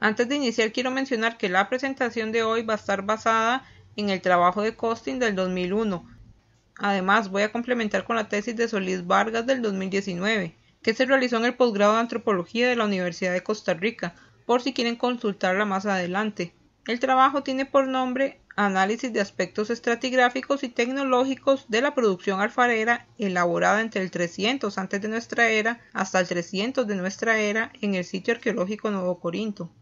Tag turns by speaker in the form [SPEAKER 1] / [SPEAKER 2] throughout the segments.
[SPEAKER 1] Antes de iniciar quiero mencionar que la presentación de hoy va a estar basada en el trabajo de Costing del 2001. Además voy a complementar con la tesis de Solís Vargas del 2019, que se realizó en el posgrado de Antropología de la Universidad de Costa Rica, por si quieren consultarla más adelante. El trabajo tiene por nombre Análisis de aspectos estratigráficos y tecnológicos de la producción alfarera elaborada entre el 300 antes de nuestra era hasta el 300 de nuestra era en el sitio arqueológico Nuevo Corinto.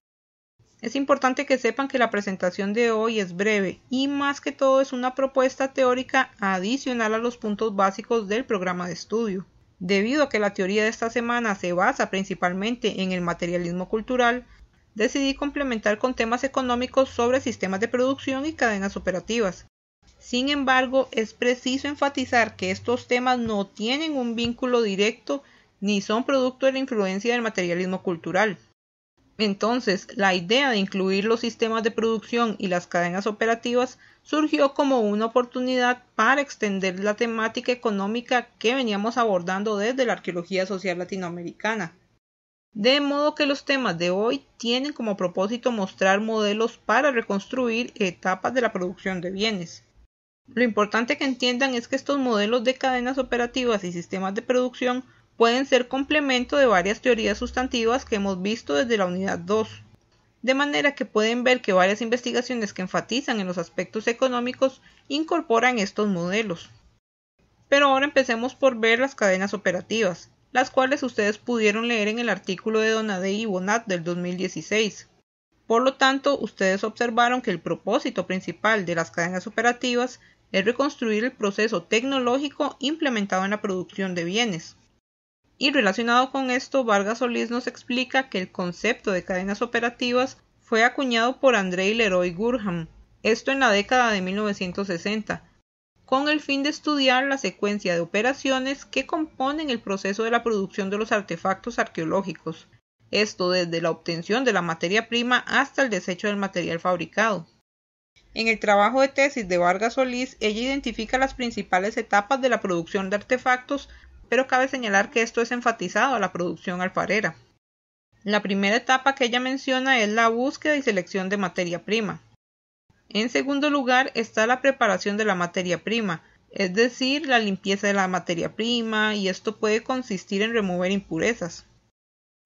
[SPEAKER 1] Es importante que sepan que la presentación de hoy es breve y más que todo es una propuesta teórica adicional a los puntos básicos del programa de estudio. Debido a que la teoría de esta semana se basa principalmente en el materialismo cultural, decidí complementar con temas económicos sobre sistemas de producción y cadenas operativas. Sin embargo, es preciso enfatizar que estos temas no tienen un vínculo directo ni son producto de la influencia del materialismo cultural. Entonces, la idea de incluir los sistemas de producción y las cadenas operativas surgió como una oportunidad para extender la temática económica que veníamos abordando desde la arqueología social latinoamericana. De modo que los temas de hoy tienen como propósito mostrar modelos para reconstruir etapas de la producción de bienes. Lo importante que entiendan es que estos modelos de cadenas operativas y sistemas de producción pueden ser complemento de varias teorías sustantivas que hemos visto desde la unidad 2. De manera que pueden ver que varias investigaciones que enfatizan en los aspectos económicos incorporan estos modelos. Pero ahora empecemos por ver las cadenas operativas, las cuales ustedes pudieron leer en el artículo de Donadei y Bonat del 2016. Por lo tanto, ustedes observaron que el propósito principal de las cadenas operativas es reconstruir el proceso tecnológico implementado en la producción de bienes. Y relacionado con esto, Vargas Solís nos explica que el concepto de cadenas operativas fue acuñado por André Leroy Gurham, esto en la década de 1960, con el fin de estudiar la secuencia de operaciones que componen el proceso de la producción de los artefactos arqueológicos, esto desde la obtención de la materia prima hasta el desecho del material fabricado. En el trabajo de tesis de Vargas Solís, ella identifica las principales etapas de la producción de artefactos pero cabe señalar que esto es enfatizado a la producción alfarera. La primera etapa que ella menciona es la búsqueda y selección de materia prima. En segundo lugar está la preparación de la materia prima, es decir, la limpieza de la materia prima, y esto puede consistir en remover impurezas.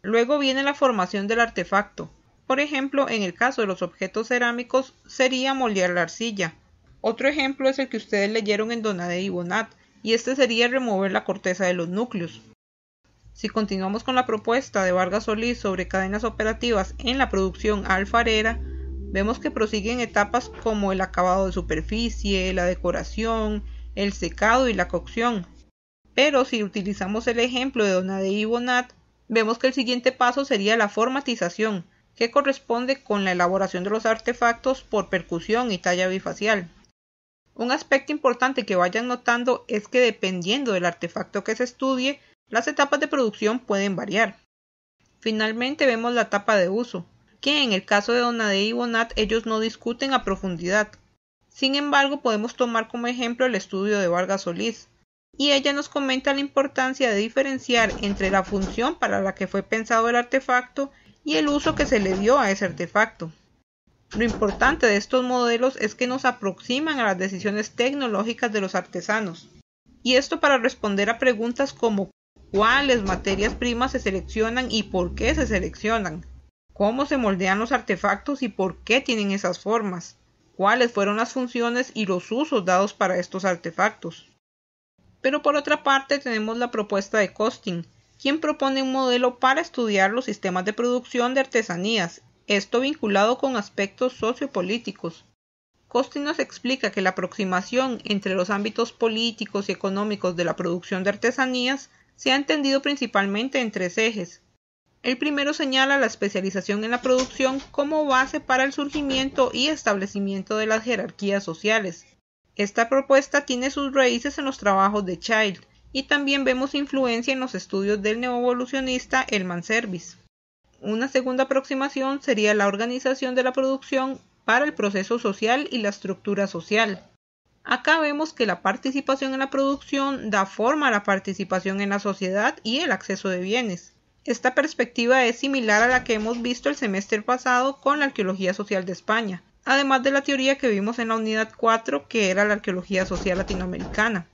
[SPEAKER 1] Luego viene la formación del artefacto. Por ejemplo, en el caso de los objetos cerámicos sería moldear la arcilla. Otro ejemplo es el que ustedes leyeron en Dona y Bonat, y este sería remover la corteza de los núcleos. Si continuamos con la propuesta de Vargas Solís sobre cadenas operativas en la producción alfarera, vemos que prosiguen etapas como el acabado de superficie, la decoración, el secado y la cocción. Pero si utilizamos el ejemplo de Donadei y Bonat, vemos que el siguiente paso sería la formatización, que corresponde con la elaboración de los artefactos por percusión y talla bifacial. Un aspecto importante que vayan notando es que dependiendo del artefacto que se estudie, las etapas de producción pueden variar. Finalmente vemos la etapa de uso, que en el caso de Donadei y Bonat ellos no discuten a profundidad. Sin embargo, podemos tomar como ejemplo el estudio de Vargas Solís, y ella nos comenta la importancia de diferenciar entre la función para la que fue pensado el artefacto y el uso que se le dio a ese artefacto. Lo importante de estos modelos es que nos aproximan a las decisiones tecnológicas de los artesanos. Y esto para responder a preguntas como cuáles materias primas se seleccionan y por qué se seleccionan, cómo se moldean los artefactos y por qué tienen esas formas, cuáles fueron las funciones y los usos dados para estos artefactos. Pero por otra parte tenemos la propuesta de Costing, quien propone un modelo para estudiar los sistemas de producción de artesanías esto vinculado con aspectos sociopolíticos. Costin nos explica que la aproximación entre los ámbitos políticos y económicos de la producción de artesanías se ha entendido principalmente en tres ejes. El primero señala la especialización en la producción como base para el surgimiento y establecimiento de las jerarquías sociales. Esta propuesta tiene sus raíces en los trabajos de Child y también vemos influencia en los estudios del neoevolucionista Elman Service. Una segunda aproximación sería la organización de la producción para el proceso social y la estructura social. Acá vemos que la participación en la producción da forma a la participación en la sociedad y el acceso de bienes. Esta perspectiva es similar a la que hemos visto el semestre pasado con la arqueología social de España, además de la teoría que vimos en la unidad 4 que era la arqueología social latinoamericana.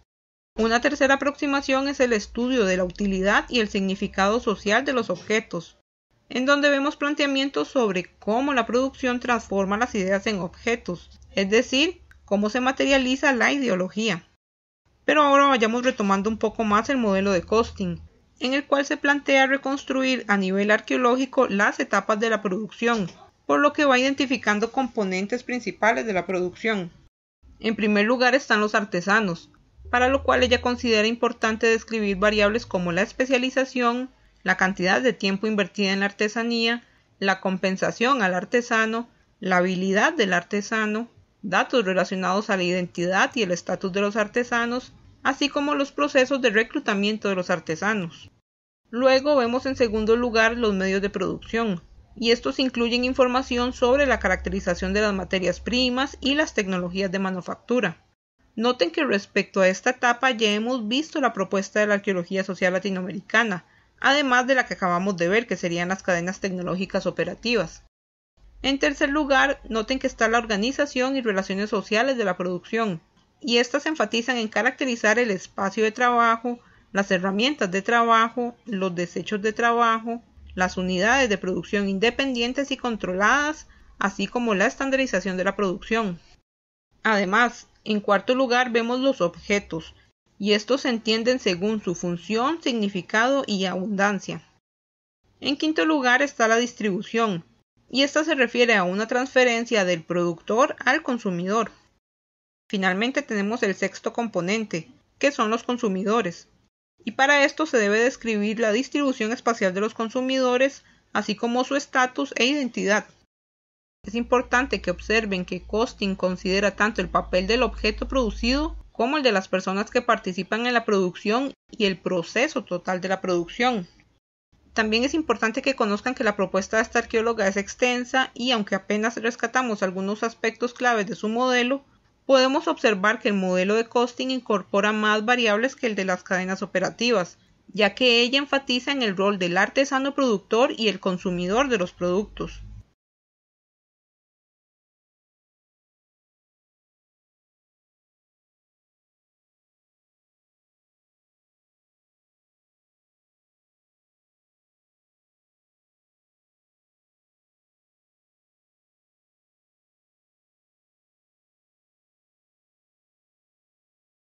[SPEAKER 1] Una tercera aproximación es el estudio de la utilidad y el significado social de los objetos, en donde vemos planteamientos sobre cómo la producción transforma las ideas en objetos, es decir, cómo se materializa la ideología. Pero ahora vayamos retomando un poco más el modelo de Costing, en el cual se plantea reconstruir a nivel arqueológico las etapas de la producción, por lo que va identificando componentes principales de la producción. En primer lugar están los artesanos, para lo cual ella considera importante describir variables como la especialización, la cantidad de tiempo invertida en la artesanía, la compensación al artesano, la habilidad del artesano, datos relacionados a la identidad y el estatus de los artesanos, así como los procesos de reclutamiento de los artesanos. Luego vemos en segundo lugar los medios de producción, y estos incluyen información sobre la caracterización de las materias primas y las tecnologías de manufactura. Noten que respecto a esta etapa ya hemos visto la propuesta de la arqueología social latinoamericana, además de la que acabamos de ver, que serían las cadenas tecnológicas operativas. En tercer lugar, noten que está la organización y relaciones sociales de la producción, y estas enfatizan en caracterizar el espacio de trabajo, las herramientas de trabajo, los desechos de trabajo, las unidades de producción independientes y controladas, así como la estandarización de la producción. Además, en cuarto lugar vemos los objetos, y estos se entienden según su función, significado y abundancia. En quinto lugar está la distribución, y esta se refiere a una transferencia del productor al consumidor. Finalmente tenemos el sexto componente, que son los consumidores, y para esto se debe describir la distribución espacial de los consumidores, así como su estatus e identidad. Es importante que observen que Costing considera tanto el papel del objeto producido como el de las personas que participan en la producción y el proceso total de la producción. También es importante que conozcan que la propuesta de esta arqueóloga es extensa y aunque apenas rescatamos algunos aspectos claves de su modelo, podemos observar que el modelo de costing incorpora más variables que el de las cadenas operativas, ya que ella enfatiza en el rol del artesano productor y el consumidor de los productos.